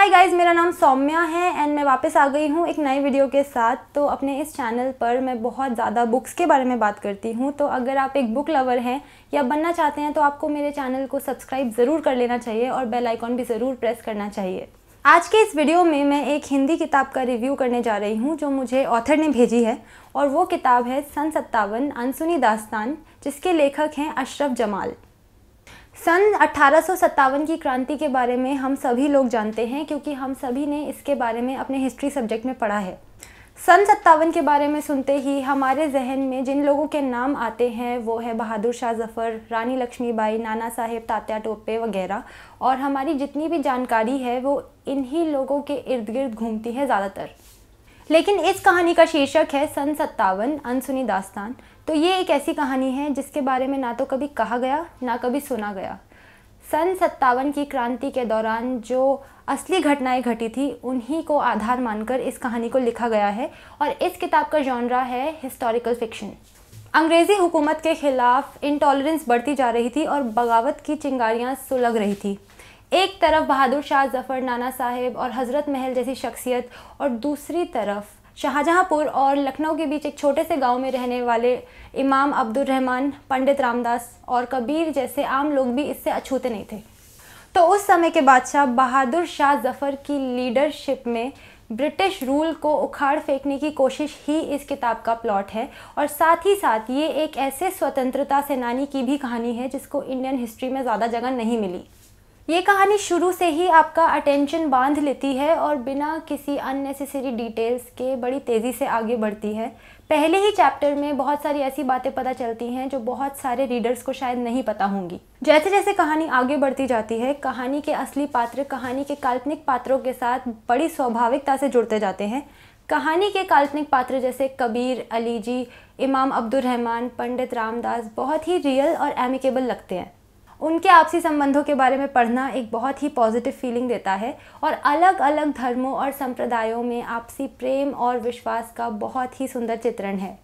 hi guys मेरा नाम सौम्या है एंड मैं वापस आ गई हूँ एक नए वीडियो के साथ तो अपने इस चैनल पर मैं बहुत ज़्यादा बुक्स के बारे में बात करती हूँ तो अगर आप एक बुक लवर हैं या बनना चाहते हैं तो आपको मेरे चैनल को सब्सक्राइब ज़रूर कर लेना चाहिए और बेल आइकॉन भी ज़रूर प्रेस करना चाहिए आज के इस वीडियो में मैं एक हिंदी किताब का रिव्यू करने जा रही हूँ जो मुझे ऑथर ने भेजी है और वो किताब है सन सत्तावन अनसुनी दास्तान जिसके लेखक हैं अशरफ जमाल सन अट्ठारह की क्रांति के बारे में हम सभी लोग जानते हैं क्योंकि हम सभी ने इसके बारे में अपने हिस्ट्री सब्जेक्ट में पढ़ा है सन सत्तावन के बारे में सुनते ही हमारे जहन में जिन लोगों के नाम आते हैं वो है बहादुर शाह जफ़र रानी लक्ष्मीबाई नाना साहेब तात्या टोपे वगैरह और हमारी जितनी भी जानकारी है वो इन्हीं लोगों के इर्द गिर्द घूमती है ज़्यादातर लेकिन इस कहानी का शीर्षक है सन सत्तावन अनसुनी दास्तान तो ये एक ऐसी कहानी है जिसके बारे में ना तो कभी कहा गया ना कभी सुना गया सन सत्तावन की क्रांति के दौरान जो असली घटनाएं घटी थी उन्हीं को आधार मानकर इस कहानी को लिखा गया है और इस किताब का जॉनरा है हिस्टोरिकल फिक्शन अंग्रेज़ी हुकूमत के ख़िलाफ़ इंटॉलरेंस बढ़ती जा रही थी और बगावत की चिंगारियाँ सुलग रही थी एक तरफ बहादुर शाह जफ़र नाना साहेब और हज़रत महल जैसी शख्सियत और दूसरी तरफ शाहजहाँपुर और लखनऊ के बीच एक छोटे से गांव में रहने वाले इमाम अब्दुल रहमान पंडित रामदास और कबीर जैसे आम लोग भी इससे अछूते नहीं थे तो उस समय के बादशाह बहादुर शाह जफ़र की लीडरशिप में ब्रिटिश रूल को उखाड़ फेंकने की कोशिश ही इस किताब का प्लॉट है और साथ ही साथ ये एक ऐसे स्वतंत्रता सेनानी की भी कहानी है जिसको इंडियन हिस्ट्री में ज़्यादा जगह नहीं मिली ये कहानी शुरू से ही आपका अटेंशन बांध लेती है और बिना किसी अननेसेसरी डिटेल्स के बड़ी तेज़ी से आगे बढ़ती है पहले ही चैप्टर में बहुत सारी ऐसी बातें पता चलती हैं जो बहुत सारे रीडर्स को शायद नहीं पता होंगी जैसे जैसे कहानी आगे बढ़ती जाती है कहानी के असली पात्र कहानी के काल्पनिक पात्रों के साथ बड़ी स्वाभाविकता से जुड़ते जाते हैं कहानी के काल्पनिक पात्र जैसे कबीर अली जी इमाम अब्दुलरहमान पंडित रामदास बहुत ही रियल और एमिकेबल लगते हैं उनके आपसी संबंधों के बारे में पढ़ना एक बहुत ही पॉजिटिव फीलिंग देता है और अलग अलग धर्मों और संप्रदायों में आपसी प्रेम और विश्वास का बहुत ही सुंदर चित्रण है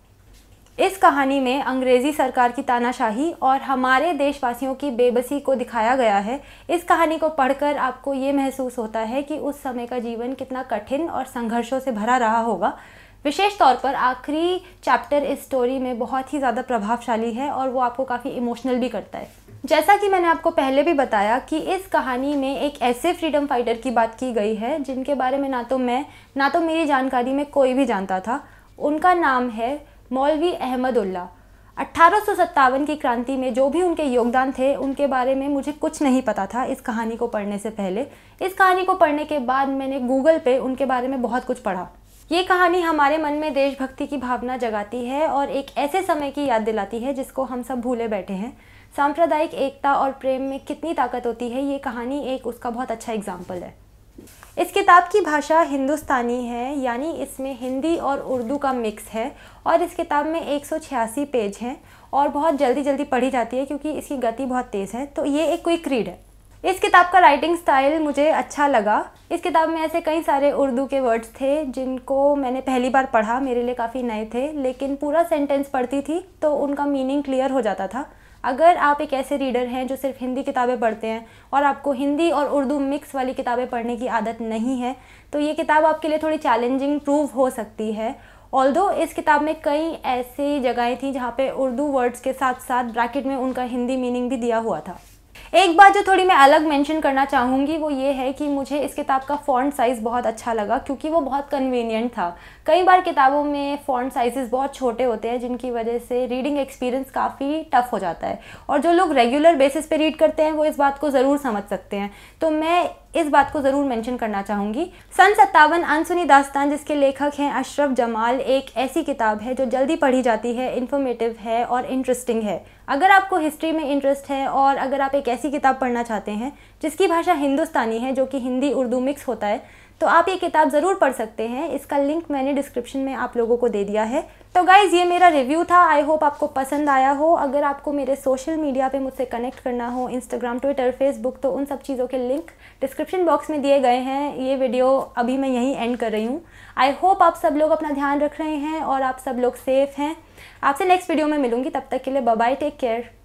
इस कहानी में अंग्रेज़ी सरकार की तानाशाही और हमारे देशवासियों की बेबसी को दिखाया गया है इस कहानी को पढ़कर आपको ये महसूस होता है कि उस समय का जीवन कितना कठिन और संघर्षों से भरा रहा होगा विशेष तौर पर आखिरी चैप्टर इस स्टोरी में बहुत ही ज़्यादा प्रभावशाली है और वो आपको काफ़ी इमोशनल भी करता है जैसा कि मैंने आपको पहले भी बताया कि इस कहानी में एक ऐसे फ्रीडम फाइटर की बात की गई है जिनके बारे में ना तो मैं ना तो मेरी जानकारी में कोई भी जानता था उनका नाम है मौलवी अहमदुल्ला अट्ठारह की क्रांति में जो भी उनके योगदान थे उनके बारे में मुझे कुछ नहीं पता था इस कहानी को पढ़ने से पहले इस कहानी को पढ़ने के बाद मैंने गूगल पे उनके बारे में बहुत कुछ पढ़ा ये कहानी हमारे मन में देशभक्ति की भावना जगाती है और एक ऐसे समय की याद दिलाती है जिसको हम सब भूले बैठे हैं सांप्रदायिक एकता और प्रेम में कितनी ताकत होती है ये कहानी एक उसका बहुत अच्छा एग्जाम्पल है इस किताब की भाषा हिंदुस्तानी है यानी इसमें हिंदी और उर्दू का मिक्स है और इस किताब में एक पेज हैं और बहुत जल्दी जल्दी पढ़ी जाती है क्योंकि इसकी गति बहुत तेज़ है तो ये एक क्विक रीड है इस किताब का राइटिंग स्टाइल मुझे अच्छा लगा इस किताब में ऐसे कई सारे उर्दू के वर्ड्स थे जिनको मैंने पहली बार पढ़ा मेरे लिए काफ़ी नए थे लेकिन पूरा सेंटेंस पढ़ती थी तो उनका मीनिंग क्लियर हो जाता था अगर आप एक ऐसे रीडर हैं जो सिर्फ हिंदी किताबें पढ़ते हैं और आपको हिंदी और उर्दू मिक्स वाली किताबें पढ़ने की आदत नहीं है तो ये किताब आपके लिए थोड़ी चैलेंजिंग प्रूव हो सकती है ऑल दो इस किताब में कई ऐसी जगहें थी जहाँ पे उर्दू वर्ड्स के साथ साथ ब्रैकेट में उनका हिंदी मीनिंग भी दिया हुआ था एक बात जो थोड़ी मैं अलग मेंशन करना चाहूँगी वो ये है कि मुझे इस किताब का फ़ॉन्ट साइज़ बहुत अच्छा लगा क्योंकि वो बहुत कन्वीनियंट था कई बार किताबों में फ़ॉन्ट साइजेस बहुत छोटे होते हैं जिनकी वजह से रीडिंग एक्सपीरियंस काफ़ी टफ़ हो जाता है और जो लोग रेगुलर बेसिस पे रीड करते हैं वो इस बात को ज़रूर समझ सकते हैं तो मैं इस बात को ज़रूर मेंशन करना चाहूँगी सन सत्तावन अनसुनी दास्तान जिसके लेखक हैं अशरफ जमाल एक ऐसी किताब है जो जल्दी पढ़ी जाती है इन्फॉर्मेटिव है और इंटरेस्टिंग है अगर आपको हिस्ट्री में इंटरेस्ट है और अगर आप एक ऐसी किताब पढ़ना चाहते हैं जिसकी भाषा हिंदुस्तानी है जो कि हिंदी उर्दू मिक्स होता है तो आप ये किताब ज़रूर पढ़ सकते हैं इसका लिंक मैंने डिस्क्रिप्शन में आप लोगों को दे दिया है तो गाइज़ ये मेरा रिव्यू था आई होप आपको पसंद आया हो अगर आपको मेरे सोशल मीडिया पे मुझसे कनेक्ट करना हो इंस्टाग्राम ट्विटर फेसबुक तो उन सब चीज़ों के लिंक डिस्क्रिप्शन बॉक्स में दिए गए हैं ये वीडियो अभी मैं यहीं एंड कर रही हूँ आई होप आप सब लोग अपना ध्यान रख रहे हैं और आप सब लोग सेफ़ हैं आपसे नेक्स्ट वीडियो में मिलूंगी तब तक के लिए बाय टेक केयर